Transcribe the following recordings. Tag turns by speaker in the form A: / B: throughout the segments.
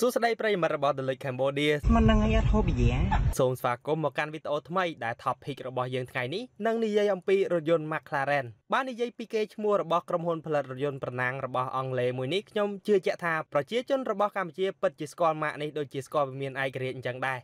A: សួស្តីប្រិយមិត្តរបស់ The League Cambodia មិននឹងឲ្យអត់ហូបយ៉ាសូមស្វាគមន៍មកកាន់វីដេអូថ្មីដែល topic របស់យើងថ្ងៃនេះនឹងនិយាយអំពីរថយន្ត McLaren បាននិយាយពីគេឈ្មោះរបស់ក្រុមហ៊ុនផលិតរថយន្តប្រណាំងរបស់អង់គ្លេសមួយនេះខ្ញុំជឿជាក់ថាប្រជាជនរបស់កម្ពុជាពិតជាស្គាល់ម៉ាកនេះដូចជាស្គាល់វិមានឯករាជ្យអញ្ចឹងដែរ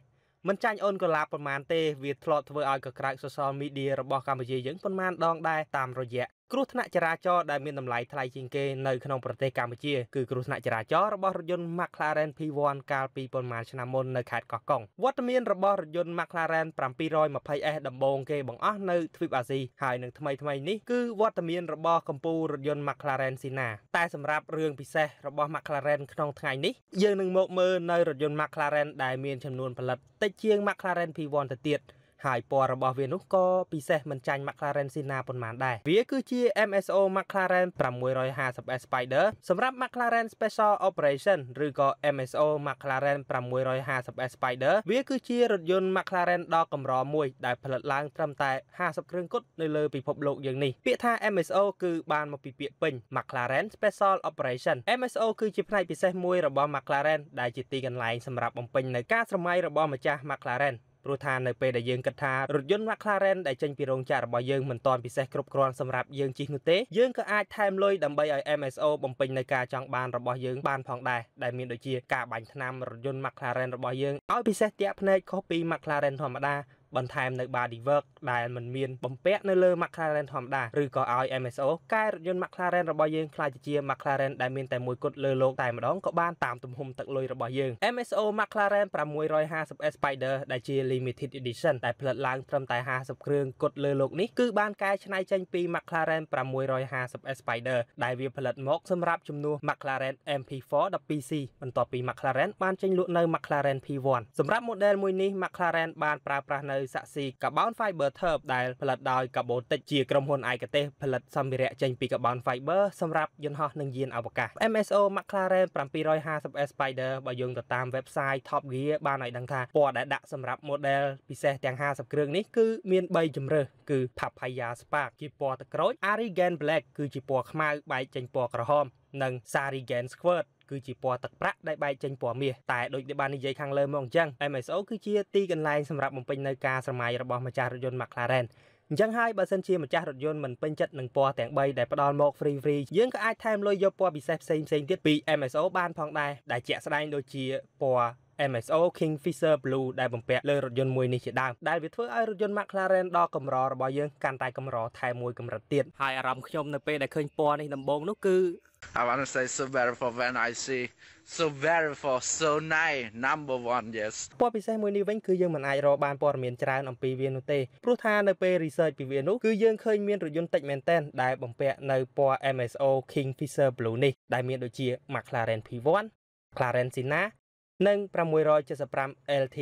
A: មិនចាញ់អូនក៏ឡាប៉ុន្មានទេ វាធ្លាប់ធ្វើឲ្យកក្រើក social media របស់កម្ពុជាយើងប៉ុន្មានដងដែរតាមរយៈគ្រោះថ្នាក់ចរាចរណ៍ដែលមានតម្លៃថ្លៃជាងគេនៅក្នុងប្រទេសកម្ពុជាគឺគ្រោះថ្នាក់ចរាចរណ៍របស់រថយន្ត McLaren P1 កាលពីប៉ុន្មានឆ្នាំមុននៅខេត្តកោះកុងវត្តមានរបស់រថយន្ត McLaren 720S ដំបូងគេបង្អស់នៅទ្វីបអាស៊ីហើយនឹងថ្មីថ្មីនេះគឺវត្តមានរបស់កម្ពុជារថយន្ត McLaren Sina តែសម្រាប់រឿងពិសេសរបស់ McLaren ក្នុងថ្ងៃនេះយើងនឹងមកមើលនៅរថយន្ត McLaren ដែលមានចំនួនផលិតតិចជាង McLaren P1 ទៅទៀតហើយពណ៌របស់វានោះក៏ពិសេសមិនចាញ់ McLaren Senna ប៉ុន្មានដែរវាគឺជា MSO McLaren 650S Spider សម្រាប់ McLaren Special Operation ឬក៏ MSO McLaren 650S Spider វាគឺជារថយន្ត McLaren ដ៏កម្រមួយដែលផលិតឡើង ត្រឹមតែ50គ្រឿងគត់នៅលើពិភពលោកយើងនេះពាក្យថា MSO គឺបានមកពីពាក្យពេញ McLaren Special Operation MSO គឺជាផ្នែកពិសេសមួយរបស់ McLaren ដែលជាទីកន្លែងសម្រាប់បំពេញនៅការស្រមៃរបស់ម្ចាស់ McLaren ព្រោះថានៅពេលដែលយើងគិតថារថយន្ត McLaren ដែលចេញពីរោងចក្ររបស់យើងមិនទាន់ពិសេសគ្រប់គ្រាន់សម្រាប់យើងជិះនោះទេយើងក៏អាចថែមលុយដើម្បីឲ្យ MSO បំពេញនៅការចង់បានរបស់យើងបានផងដែរដែលមានដូចជាការបាញ់ថ្នាំរថយន្ត McLaren របស់យើងឲ្យពិសេសទាក់ភ្នែកខុសពី McLaren ធម្មតាបន្ថែមនៅ bodywork ដែលមិនមាន បំពាក់នៅលើ McLaren ធម្មតាឬក៏ឲ្យ MSO កែរថយន្ត McLaren របស់យើងខ្លាយទៅជា McLaren ដែលមានតែមួយគត់លើโลកតែម្ដងក៏បានតាមទំហំទឹកលុយរបស់យើង MSO McLaren 650S Spider ដែលជា limited edition ដែលផលិតឡើងត្រឹមតែ50គ្រឿងគត់លើโลกនេះគឺបានកែច្នៃចេញពី McLaren 650S Spider ដែលវាផលិតមក សម្រាប់ជំនួស McLaren MP4 12C បន្ទាប់ពី McLaren បានចេញលក់នៅ McLaren P1 សម្រាប់ model មួយនេះ McLaren បានប្រើប្រាស់នៅសាក់ស៊ី Carbon Fiber Therm ដែលផលិតដោយ Cabotic ជាក្រុមហ៊ុនឯកទេសផលិតសម្ភារៈចេញពី Carbon Fiber សម្រាប់យន្តហោះនិងយានអវកាស MSO McLaren 750S Spider បើយើងទៅតាម website Top Gear បានឲ្យដឹងថាពណ៌ដែលដាក់សម្រាប់ model ពិសេសទាំង50គ្រឿងនេះគឺមាន3ជម្រើសគឺ Papaya Spark ជាពណ៌ទឹកក្រូច Arigen Black គឺជាពណ៌ខ្មៅបែកចេញពណ៌ក្រហមនិង Sarigen Squirt គឺជាពណ៌ទឹកប្រាក់ដែលបែកចេញពណ៌មាសតែដូចដែលបាននិយាយខាងលើមកអញ្ចឹង MSO គឺជាទីកន្លែងសម្រាប់បំពេញនៅការស្រមៃរបស់ម្ចាស់រថយន្ត McLaren អញ្ចឹងហើយបើសិនជាម្ចាស់រថយន្តមិនពេញចិត្តនឹងពណ៌ទាំង3ដែលផ្ដល់មក free free យើងក៏អាចថែមលុយយកពណ៌ពិសេសផ្សេងផ្សេងទៀតពី MSO បានផងដែរដែលជាក់ស្ដែងដូចជាពណ៌ MSO Kingfisher Blue ដែលបំពាក់លើរថយន្តមួយនេះជាដើមដែលវាធ្វើឲ្យរថយន្ត McLaren ដ៏កម្ររបស់យើងកាន់តែកម្រថែមមួយកម្រិតទៀតហើយអារម្មណ៍ខ្ញុំនៅពេលដែលឃើញពណ៌នេះដំបូងនោះគឺ I want to say so beautiful when I see so beautiful so nice number 1 yes ព័ត៌ពិសេសមួយនេះវិញគឺយើងមិនអាចរកបានព័ត៌មានច្រើនអំពីវានោះទេព្រោះថានៅពេល research ពីវានោះគឺយើងឃើញមានរថយន្តតិចមែនតែនដែលបំពាក់នៅពណ៌ MSO Kingfisher Blue នេះដែលមានដូចជា McLaren P1 McLaren Sina និង675 LT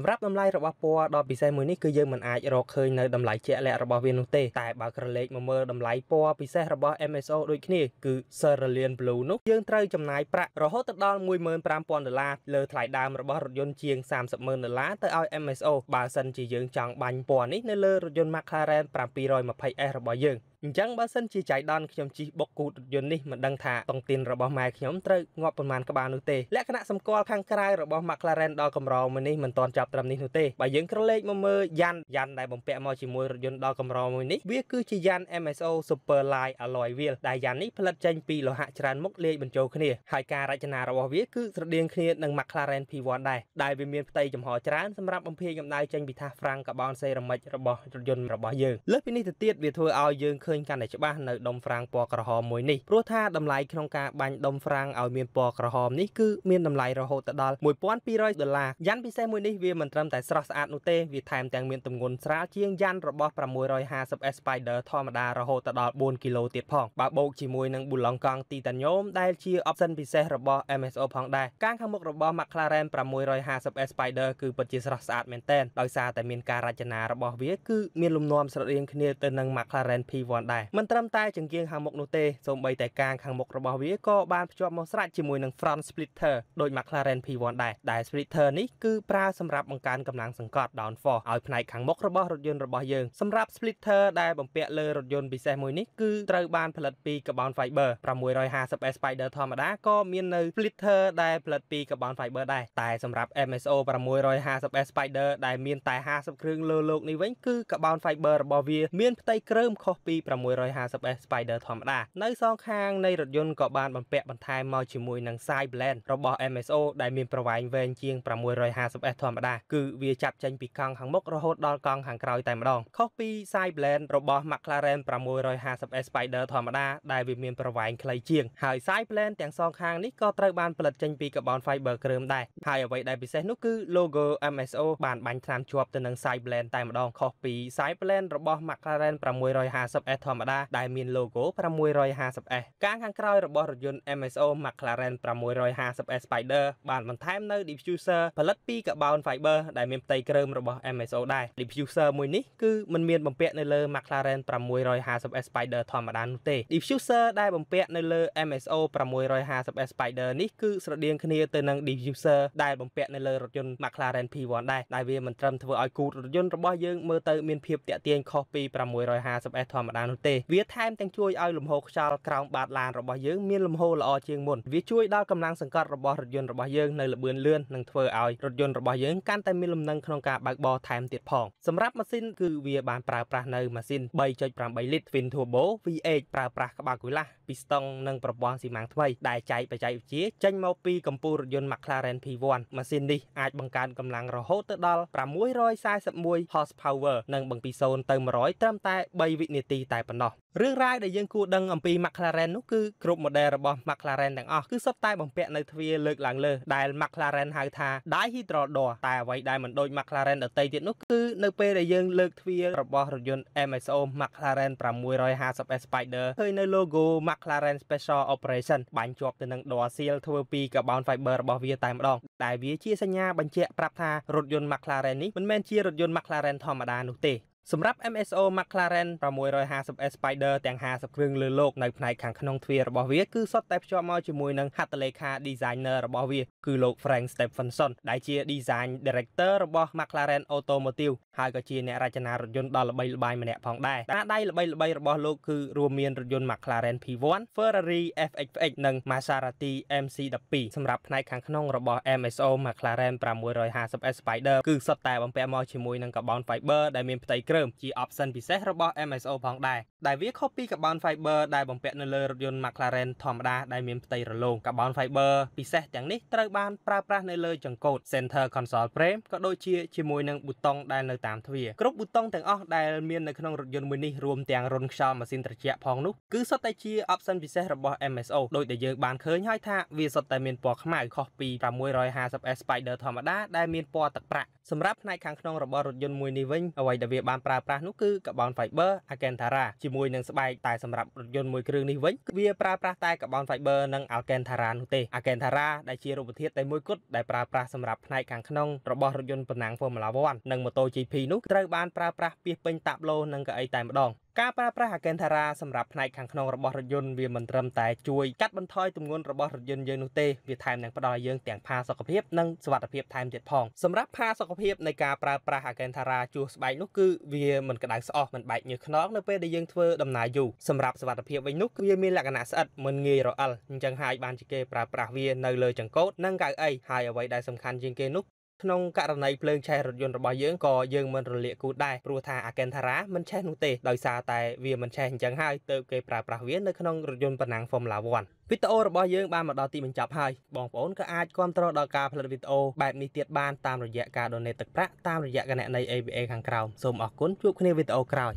A: សម្រាប់តម្លៃរបស់ពណ៌ដ៏ពិសេសមួយនេះគឺយើងមិនអាចរកឃើញនៅតម្លៃជាក់លាក់របស់វានោះទេតែបើក្រឡេកមកមើលតម្លៃពណ៌ពិសេសរបស់ MSO ដូចគ្នាគឺ Cerulean Blue នោះយើងត្រូវចំណាយប្រាក់រហូតដល់15000ដុល្លារលើថ្លៃដើមរបស់រថយន្តជាង300,000ដុល្លារទៅឲ្យ MSO បើសិនជាយើងចង់បាញ់ពណ៌នេះនៅលើរថយន្ត McLaren 720S របស់យើងអញ្ចឹងបើសិនជាចៃដន្យខ្ញុំជិះបុកគូតរថយន្តនេះមិនដឹងថាតុងទីនរបស់ម៉ែខ្ញុំត្រូវងាប់ប៉ុន្មានក្បាលនោះទេលក្ខណៈសម្គាល់ខាងក្រៅរបស់ McLaren ដល់កម្រមួយនេះមិនទាន់ចាប់ត្រឹមនេះនោះទេបើយើងក្រឡេកមកមើលយ៉ានយ៉ានដែលបំពាក់មកជាមួយរថយន្តដល់កម្រមួយនេះវាគឺជាយ៉ាន MSO Super Light Alloy Wheel ដែលយ៉ាននេះផលិតចេញពីលោហៈច្រើនមុខលាយបញ្ចូលគ្នាហើយការរចនារបស់វាគឺស្រដៀងគ្នានឹង McLaren P1 ដែរដែលវាមានផ្ទៃចំហច្រើនសម្រាប់បំភាយកម្ដៅចេញពីថាសហ្វ្រាំងកាបូនសេរ៉ាមិចរបស់រថយន្តរបស់យើងលើសពីនេះទៅទៀតវាធ្វើឲ្យយើងឃើញញកាន់តែច្បាស់នៅដុំហ្វ្រាំងពណ៌ក្រហមមួយនេះព្រោះថាតម្លៃក្នុងការបាញ់ដុំហ្វ្រាំងឲ្យមានពណ៌ក្រហមនេះគឺមានតម្លៃរហូតដល់1200ដុល្លារយ៉ាន់ពិសេសមួយនេះវាមិនត្រឹមតែស្រស់ស្អាតនោះទេវាថែមទាំងមានទម្ងន់ស្រាលជាងយ៉ាន់របស់ 650S Spider ធម្មតារហូតដល់4គីឡូទៀតផងបើបូកជាមួយនឹងប៊ូឡង់កង់ទីតាញ៉ូមដែលជា option ពិសេសរបស់ MSO ផងដែរការខាងមុខរបស់ McLaren 650S Spider គឺពិតជាស្រស់ស្អាតមែនទែនដោយសារតែមានការរចនារបស់វាគឺមានលំនាំស្រដៀងគ្នាទៅនឹង McLaren PY ព័ន្ធដែរមិនត្រឹមតែចង្កៀងខាងមុខនោះទេសូម្បីតែកាងខាងមុខរបស់វាក៏បានភ្ជាប់មកស្រាច់ជាមួយនឹង front splitter ដូច McLaren P1 ដែរដែល splitter នេះគឺប្រើសម្រាប់បង្កើនកម្លាំងសង្កត់ downforce ឲ្យផ្នែកខាងមុខរបស់រថយន្តរបស់យើង សម្រាប់ splitter ដែលបំពាក់លើរថយន្តពិសេសមួយនេះគឺត្រូវបានផលិតពី carbon fiber 650S Spider ធម្មតាក៏មាននៅ splitter ដែលផលិតពី carbon fiber ដែរតែសម្រាប់ MSO 650S Spider ដែលមានតែ50គ្រឿងលើโลกនេះវិញគឺ carbon fiber របស់វា មានផ្ទៃក្រើមខុសពី 650S Spider ធម្មតានៅសងខាងនៃរថយន្តក៏បានបំពាក់បន្ថែមមកជាមួយនឹង side blend របស់ MSO ដែលមានប្រវែងវែងជាង 650S ធម្មតាគឺវាចាប់ចេញពីកង់ខាងមុខរហូតដល់កង់ខាងក្រោយតែម្ដងខុសពី side blend របស់ McLaren 650S Spider ធម្មតាដែលវាមានប្រវែងខ្លីជាងហើយ side blend ទាំងសងខាងនេះក៏ត្រូវបានផលិតចេញពី carbon fiber គ្រើមដែរហើយអ្វីដែលពិសេសនោះគឺ logo MSO បានបាញ់ថ្នាំជាប់ទៅនឹង side blend តែម្ដងខុសពី side blend របស់ McLaren 650S S ធម្មតាដែលមាន logo 650S កាងខាងក្រោយរបស់រថយន្ត MSO McLaren 650S Spider បានបន្ថែមនៅ diffuser ផលិតពី carbon fiber ដែលមានផ្ទៃក្រើមរបស់ MSO ដែរ diffuser មួយនេះគឺมันមានបំពាក់នៅលើ McLaren 650S Spider ធម្មតានោះទេ diffuser ដែលបំពាក់នៅលើ MSO 650S Spider នេះគឺស្រដៀងគ្នា ទៅនឹង diffuser ដែលបំពាក់នៅលើរថយន្ត McLaren P1 ដែរដែលវាមិនត្រឹមធ្វើឲ្យគូតរថយន្តរបស់យើងមើលទៅ មានភាពតាក់ទាញខុសពី 650S ធម្មតានោះទេវាថែមទាំងជួយឲ្យលំហខ្យល់ក្រោមបាតឡានរបស់យើងមានលំហល្អជាងមុនវាជួយដល់កម្លាំងសង្កត់របស់រថយន្តរបស់យើងនៅល្បឿនលឿននិងធ្វើឲ្យរថយន្តរបស់យើងកាន់តែមានលំនឹងក្នុងការបើកបរថែមទៀតផងសម្រាប់ម៉ាស៊ីនគឺវាបានប្រើប្រាស់នៅម៉ាស៊ីន3.8លីត្រ Twin Turbo V8 ប្រើប្រាស់ក្បាលកុយឡាស់ពីស្តុងនិងប្រព័ន្ធស៊ីម៉ាំងថ្មីដែលចែកបច្ចេកវិទ្យាចេញមកពីកម្ពុជារថយន្ត McLaren P1 ម៉ាស៊ីននេះអាចបង្កើនកម្លាំងរហូតទៅដល់641 horsepower និងបង្ពី0ទៅ100ត្រឹមតែ3វិនាទីតែតែប៉ុណ្ណោះរឿងរ៉ាវដែលយើងគួរដឹងអំពី McLaren នោះគឺគ្រប់ model របស់ McLaren ទាំងអស់គឺសុទ្ធតែបំពាក់នៅទ្វារលើកឡើងលើដែល McLaren ហៅថា Dihedral Door តែអ្វីដែលមិនដូច McLaren ដទៃទៀតនោះគឺនៅពេលដែលយើងលើកទ្វាររបស់រថយន្ត MSO McLaren 650S Spider ឃើញនៅ logo McLaren Special Operation បាញ់ជាប់ទៅនឹង door seal ធ្វើពី carbon fiber របស់វាតែម្ដង ដែលវាជាសញ្ញាបញ្ជាក់ប្រាប់ថារថយន្ត McLaren នេះមិនមែនជារថយន្ត McLaren ធម្មតានោះទេសម្រាប់ MSO McLaren 650S Spider ទាំង50គ្រឿងលើលោកនៅផ្នែកខាងក្នុងទ្វាររបស់វាគឺសុទ្ធតែភ្ជាប់មកជាមួយនឹងហត្ថលេខា designer របស់វាគឺលោក Frank Stephenson ដែលជា design director របស់ McLaren Automotive ហើយក៏ជាអ្នករចនារថយន្តដ៏ល្បីល្បាញម្នាក់ផងដែរតាដៃល្បីល្បីរបស់លោកគឺរួមមានរថយន្ត McLaren P1 Ferrari FXX និង Maserati MC12 សម្រាប់ផ្នែកខាងក្នុងរបស់ MSO McLaren 650S Spider គឺសុទ្ធតែបំពាក់មកជាមួយនឹងកាបូន fiber ដែលមានផ្ទៃក្រឹមជា option ពិសេសរបស់ MSO ផងដែរដែលវាខុសពី carbon fiber ដែលបំពាក់នៅលើរថយន្ត McLaren ធម្មតាដែលមានផ្ទៃរលោង carbon fiber ពិសេសទាំងនេះត្រូវបានប្រើប្រាស់នៅលើចង្កូត center console frame ក៏ដូចជាជាមួយនឹងប៊ូតុងដែលនៅតាមទ្វារគ្រប់ប៊ូតុងទាំងអស់ដែលមាននៅក្នុងរថយន្តមួយនេះរួមទាំងរុនខ្យល់ម៉ាស៊ីនត្រជាក់ផងនោះគឺសុទ្ធតែជា option ពិសេសរបស់ MSO ដោយដែលយើងបានឃើញហើយថាវាសុទ្ធតែមានពណ៌ខ្មៅខុសពី 650S Spider ធម្មតាដែលមានពណ៌ទឹកប្រាក់សម្រាប់ផ្នែកខាងក្នុងរបស់រថយន្តមួយនេះវិញអ្វីដែលវាបានប្រើប្រាស់នោះគឺ carbon fiber Alcantara ជាមួយជាមួយនឹងស្បែកតែសម្រាប់រថយន្តមួយគ្រឿងនេះវិញវាប្រើប្រាស់តែកាបូន fiber និង alkane thara នោះទេ alkane thara ដែលជារូបធាតុតែមួយគត់ដែលប្រើប្រាស់សម្រាប់ផ្នែកខាងក្នុងរបស់រថយន្តប៉ុណ្ណាង Formula 1និងម៉ូតូ GP នោះត្រូវបានប្រើប្រាស់ពីពេញតាប់ឡូនិងកៅអីតែម្ដងការប្រើប្រាស់អកេនថារ៉ាសម្រាប់ផ្នែកខាងក្នុងរបស់រថយន្តវាមិនត្រឹមតែជួយកាត់បន្ថយទម្ងន់របស់រថយន្តយើងនោះទេវាថែមទាំងផ្ដល់ឲ្យយើងទាំងផាសុខភាពនិងសុវត្ថិភាពថែមទៀតផងសម្រាប់ផាសុខភាពនៃការប្រើប្រាស់អកេនថារ៉ាជួសស្បែកនោះគឺវាមិនក្តៅស្អស់មិនបែកញើសខ្នងនៅពេលដែលយើងធ្វើដំណើរយូរសម្រាប់សុវត្ថិភាពវិញនោះវាមានលក្ខណៈស្អិតមិនងាយរអិលអញ្ចឹងហើយបានជាគេប្រើប្រាស់វានៅលើចង្កូតនិងកៅអីហើយអ្វីដែលសំខាន់ជាងគេនោះក្នុងករណីភ្លើងឆេះរថយន្តរបស់យើងក៏យើងមិនរលាកគូដែរព្រោះថាអាកេនថារ៉ាមិនឆេះនោះទេដោយសារតែវាមិនឆេះអញ្ចឹងហើយទើបគេប្រើប្រាស់វានៅក្នុងរថយន្តប៉ុណ្ណាំង Formula 1វីដេអូរបស់យើងបានមកដល់ទីបញ្ចប់ហើយបងប្អូនក៏អាចគ្រប់គ្រងដល់ការផលិតវីដេអូបែបនេះទៀតបានតាមរយៈការ Donate ទឹកប្រាក់តាមរយៈគណនី ABA ខាងក្រោមសូមអរគុណជួបគ្នាវីដេអូក្រោយ